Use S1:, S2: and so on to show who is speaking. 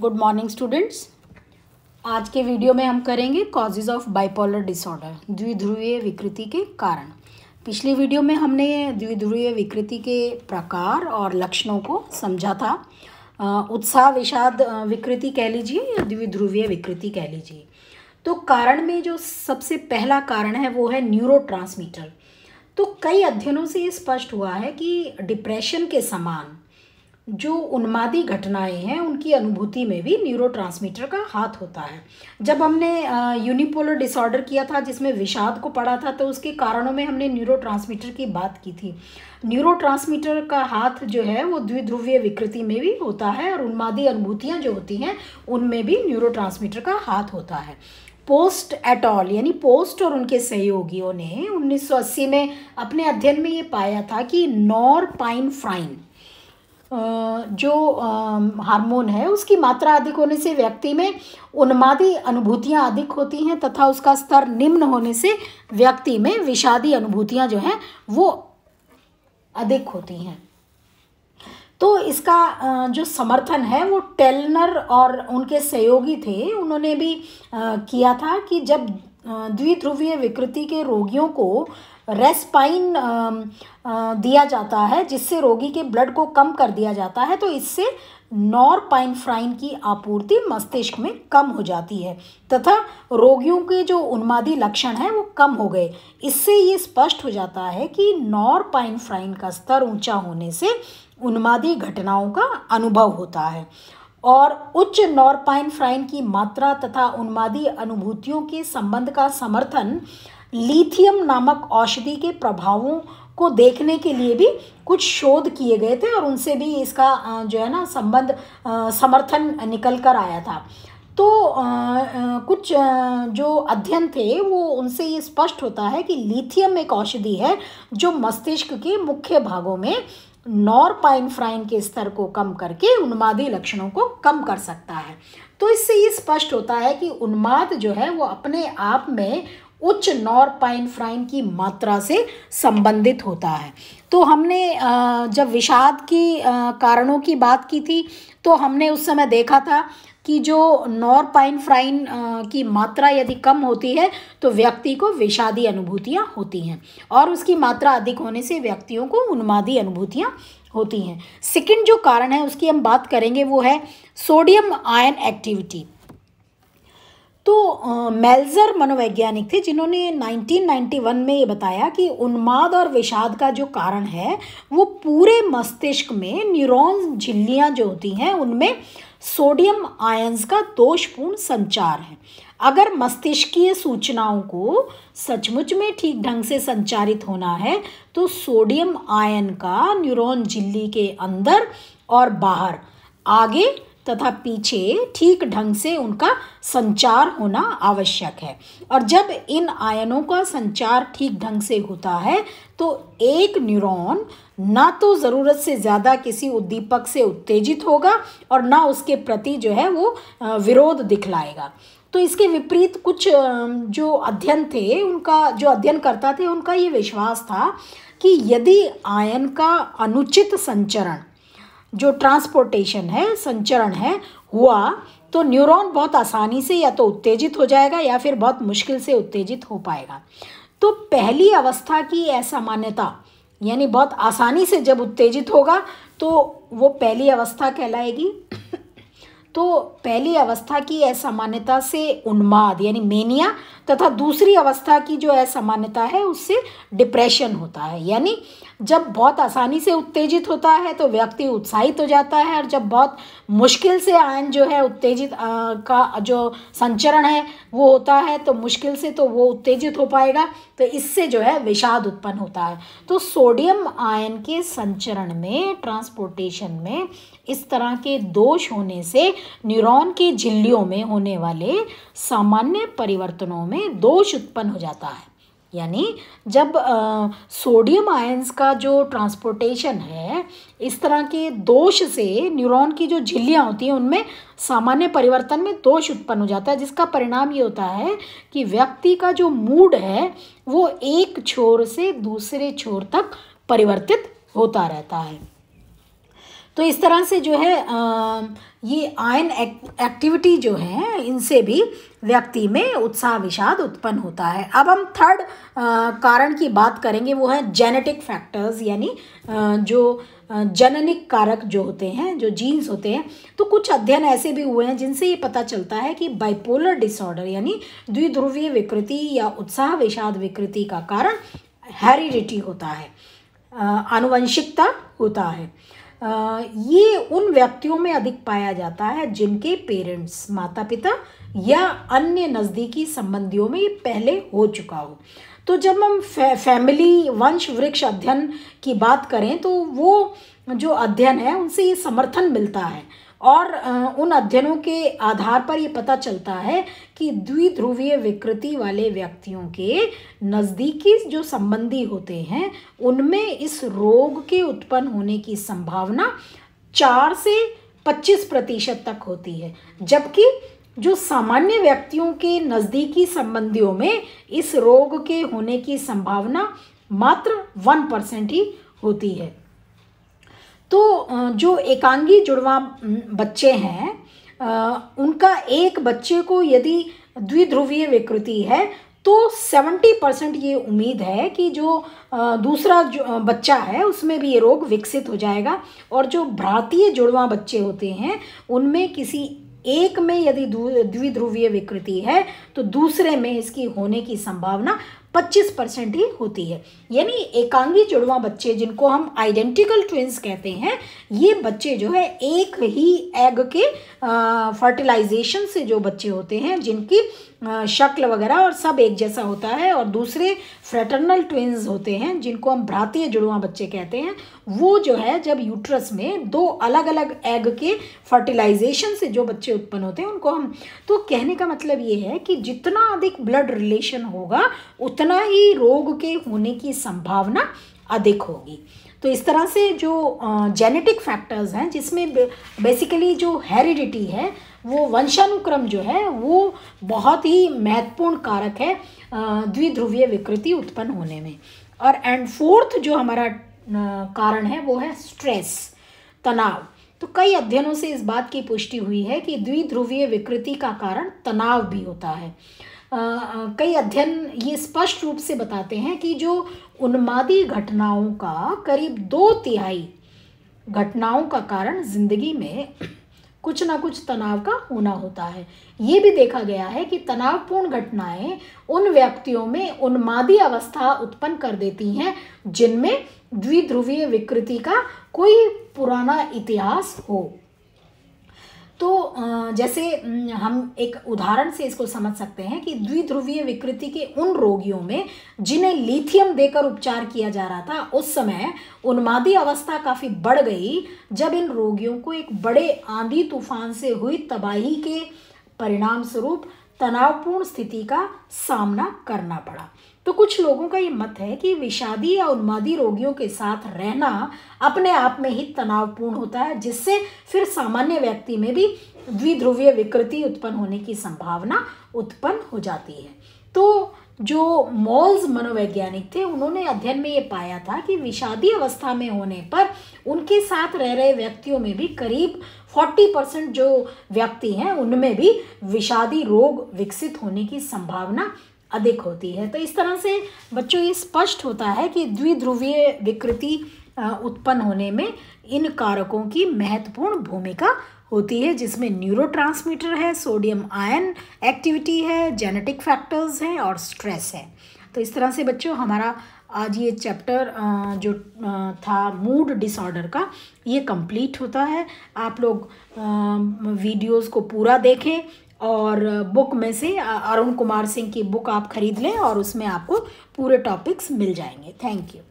S1: good morning students आज के video में हम करेंगे कॉजेज ऑफ बाइपोलर डिसऑर्डर द्विध्रुवीय विकृति के कारण पिछली वीडियो में हमने द्विध्रुवीय विकृति के प्रकार और लक्षणों को समझा था उत्साह विषाद विकृति कह लीजिए या द्विध्रुवीय विकृति कह लीजिए तो कारण में जो सबसे पहला कारण है वो है न्यूरो तो कई अध्ययनों से ये स्पष्ट हुआ है कि डिप्रेशन के समान जो उन्मादी घटनाएं हैं उनकी अनुभूति में भी न्यूरो का हाथ होता है जब हमने यूनिपोलर डिसऑर्डर किया था जिसमें विषाद को पढ़ा था तो उसके कारणों में हमने न्यूरो की बात की थी न्यूरो का हाथ जो है वो द्विध्रुवीय विकृति में भी होता है और उन्मादी अनुभूतियाँ जो होती हैं उनमें भी न्यूरो का हाथ होता है पोस्ट एट ऑल यानी पोस्ट और उनके सहयोगियों ने 1980 में अपने अध्ययन में ये पाया था कि नॉर पाइन फ्राइन जो हार्मोन है उसकी मात्रा अधिक होने से व्यक्ति में उन्मादी अनुभूतियां अधिक होती हैं तथा उसका स्तर निम्न होने से व्यक्ति में विषादी अनुभूतियां जो हैं वो अधिक होती हैं तो इसका जो समर्थन है वो टेलनर और उनके सहयोगी थे उन्होंने भी किया था कि जब द्विध्रुवीय विकृति के रोगियों को रेस्पाइन दिया जाता है जिससे रोगी के ब्लड को कम कर दिया जाता है तो इससे नॉरपाइन फ्राइन की आपूर्ति मस्तिष्क में कम हो जाती है तथा रोगियों के जो उन्मादी लक्षण हैं वो कम हो गए इससे ये स्पष्ट हो जाता है कि नॉरपाइन फ्राइन का स्तर ऊंचा होने से उन्मादी घटनाओं का अनुभव होता है और उच्च नॉरपाइन फ्राइन की मात्रा तथा उन्मादी अनुभूतियों के संबंध का समर्थन लिथियम नामक औषधि के प्रभावों को देखने के लिए भी कुछ शोध किए गए थे और उनसे भी इसका जो है ना संबंध समर्थन निकल कर आया था तो कुछ जो अध्ययन थे वो उनसे ये स्पष्ट होता है कि लिथियम एक औषधि है जो मस्तिष्क के मुख्य भागों में नॉर पाइन फ्राइन के स्तर को कम करके उन्मादी लक्षणों को कम कर सकता है तो इससे ये स्पष्ट होता है कि उन्माद जो है वो अपने आप में उच्च पाइन फ्राइन की मात्रा से संबंधित होता है तो हमने जब विषाद की कारणों की बात की थी तो हमने उस समय देखा था कि जो फ्राइन की मात्रा यदि कम होती है तो व्यक्ति को विषादी अनुभूतियाँ होती हैं और उसकी मात्रा अधिक होने से व्यक्तियों को उन्मादी अनुभूतियाँ होती हैं सेकंड जो कारण है उसकी हम बात करेंगे वो है सोडियम आयन एक्टिविटी तो मेल्जर मनोवैज्ञानिक थे जिन्होंने 1991 में ये बताया कि उन्माद और विषाद का जो कारण है वो पूरे मस्तिष्क में न्यूरॉन्स झिल्लियाँ जो होती हैं उनमें सोडियम आयंस का दोषपूर्ण संचार है अगर मस्तिष्कीय सूचनाओं को सचमुच में ठीक ढंग से संचारित होना है तो सोडियम आयन का न्यूरॉन झिल्ली के अंदर और बाहर आगे तथा पीछे ठीक ढंग से उनका संचार होना आवश्यक है और जब इन आयनों का संचार ठीक ढंग से होता है तो एक न्यूरॉन ना तो ज़रूरत से ज़्यादा किसी उद्दीपक से उत्तेजित होगा और ना उसके प्रति जो है वो विरोध दिखलाएगा तो इसके विपरीत कुछ जो अध्ययन थे उनका जो अध्ययन करता थे उनका ये विश्वास था कि यदि आयन का अनुचित संचरण जो ट्रांसपोर्टेशन है संचरण है हुआ तो न्यूरॉन बहुत आसानी से या तो उत्तेजित हो जाएगा या फिर बहुत मुश्किल से उत्तेजित हो पाएगा तो पहली अवस्था की असामान्यता यानी बहुत आसानी से जब उत्तेजित होगा तो वो पहली अवस्था कहलाएगी तो पहली अवस्था की असामान्यता से उन्माद यानी मेनिया तथा दूसरी अवस्था की जो असामान्यता है उससे डिप्रेशन होता है यानी जब बहुत आसानी से उत्तेजित होता है तो व्यक्ति उत्साहित हो जाता है और जब बहुत मुश्किल से आयन जो है उत्तेजित आ, का जो संचरण है वो होता है तो मुश्किल से तो वो उत्तेजित हो पाएगा तो इससे जो है विषाद उत्पन्न होता है तो सोडियम आयन के संचरण में ट्रांसपोर्टेशन में इस तरह के दोष होने से न्यूरॉन के झिल्लियों में होने वाले सामान्य परिवर्तनों में में दोष उत्पन्न हो जाता है यानी जब सोडियम आयंस का जो ट्रांसपोर्टेशन है इस तरह के दोष से न्यूरॉन की जो झिल्लियाँ होती हैं उनमें सामान्य परिवर्तन में दोष उत्पन्न हो जाता है जिसका परिणाम ये होता है कि व्यक्ति का जो मूड है वो एक छोर से दूसरे छोर तक परिवर्तित होता रहता है तो इस तरह से जो है ये आयन एक्टिविटी जो है इनसे भी व्यक्ति में उत्साह विषाद उत्पन्न होता है अब हम थर्ड कारण की बात करेंगे वो है जेनेटिक फैक्टर्स यानी जो जननिक कारक जो होते हैं जो जीन्स होते हैं तो कुछ अध्ययन ऐसे भी हुए हैं जिनसे ये पता चलता है कि बाइपोलर डिसऑर्डर यानी द्विध्रुवीय विकृति या उत्साह विषाद विकृति का कारण हेरिडिटी होता है आनुवंशिकता होता है ये उन व्यक्तियों में अधिक पाया जाता है जिनके पेरेंट्स माता पिता या अन्य नज़दीकी संबंधियों में ये पहले हो चुका हो तो जब हम फै, फैमिली वंश वृक्ष अध्ययन की बात करें तो वो जो अध्ययन है उनसे ये समर्थन मिलता है और उन अध्ययनों के आधार पर ये पता चलता है कि द्विध्रुवीय विकृति वाले व्यक्तियों के नज़दीकी जो संबंधी होते हैं उनमें इस रोग के उत्पन्न होने की संभावना चार से पच्चीस प्रतिशत तक होती है जबकि जो सामान्य व्यक्तियों के नज़दीकी संबंधियों में इस रोग के होने की संभावना मात्र वन परसेंट ही होती है तो जो एकांगी जुड़वा बच्चे हैं उनका एक बच्चे को यदि द्विध्रुवीय विकृति है तो 70 परसेंट ये उम्मीद है कि जो दूसरा जो बच्चा है उसमें भी ये रोग विकसित हो जाएगा और जो भारतीय जुड़वा बच्चे होते हैं उनमें किसी एक में यदि द्विध्रुवीय विकृति है तो दूसरे में इसकी होने की संभावना पच्चीस परसेंट ही होती है यानी एकांगी जुड़वा बच्चे जिनको हम आइडेंटिकल ट्विंस कहते हैं ये बच्चे जो है एक ही एग के फर्टिलाइजेशन से जो बच्चे होते हैं जिनकी शक्ल वगैरह और सब एक जैसा होता है और दूसरे फ्रेटर्नल ट्विन्स होते हैं जिनको हम भ्रातीय जुड़वा बच्चे कहते हैं वो जो है जब यूट्रस में दो अलग अलग एग के फर्टिलाइजेशन से जो बच्चे उत्पन्न होते हैं उनको हम तो कहने का मतलब ये है कि जितना अधिक ब्लड रिलेशन होगा उतना ही रोग के होने की संभावना अधिक होगी तो इस तरह से जो जेनेटिक फैक्टर्स हैं जिसमें बेसिकली जो हेरिडिटी है वो वंशानुक्रम जो है वो बहुत ही महत्वपूर्ण कारक है द्विध्रुवीय विकृति उत्पन्न होने में और एंड फोर्थ जो हमारा कारण है वो है स्ट्रेस तनाव तो कई अध्ययनों से इस बात की पुष्टि हुई है कि द्विध्रुवीय विकृति का कारण तनाव भी होता है आ, कई अध्ययन ये स्पष्ट रूप से बताते हैं कि जो उन्मादी घटनाओं का करीब दो तिहाई घटनाओं का कारण जिंदगी में कुछ ना कुछ तनाव का होना होता है ये भी देखा गया है कि तनावपूर्ण घटनाएं उन व्यक्तियों में उन्मादी अवस्था उत्पन्न कर देती हैं जिनमें द्विध्रुवीय विकृति का कोई पुराना इतिहास हो तो जैसे हम एक उदाहरण से इसको समझ सकते हैं कि द्विध्रुवीय विकृति के उन रोगियों में जिन्हें लिथियम देकर उपचार किया जा रहा था उस समय उन्मादी अवस्था काफ़ी बढ़ गई जब इन रोगियों को एक बड़े आंधी तूफान से हुई तबाही के परिणाम स्वरूप तनावपूर्ण स्थिति का सामना करना पड़ा तो कुछ लोगों का ये मत है कि विषादी या उन्मादी रोगियों के साथ रहना अपने आप में ही तनावपूर्ण होता है जिससे फिर सामान्य व्यक्ति में भी द्विध्रुवीय विकृति उत्पन्न होने की संभावना उत्पन्न हो जाती है तो जो मॉल्स मनोवैज्ञानिक थे उन्होंने अध्ययन में ये पाया था कि विषादी अवस्था में होने पर उनके साथ रह रहे व्यक्तियों में भी करीब 40 परसेंट जो व्यक्ति हैं उनमें भी विषादी रोग विकसित होने की संभावना अधिक होती है तो इस तरह से बच्चों ये स्पष्ट होता है कि द्विध्रुवीय विकृति उत्पन्न होने में इन कारकों की महत्वपूर्ण भूमिका होती है जिसमें न्यूरो है सोडियम आयन एक्टिविटी है जेनेटिक फैक्टर्स हैं और स्ट्रेस है तो इस तरह से बच्चों हमारा आज ये चैप्टर जो था मूड डिसऑर्डर का ये कंप्लीट होता है आप लोग वीडियोस को पूरा देखें और बुक में से अरुण कुमार सिंह की बुक आप खरीद लें और उसमें आपको पूरे टॉपिक्स मिल जाएंगे थैंक यू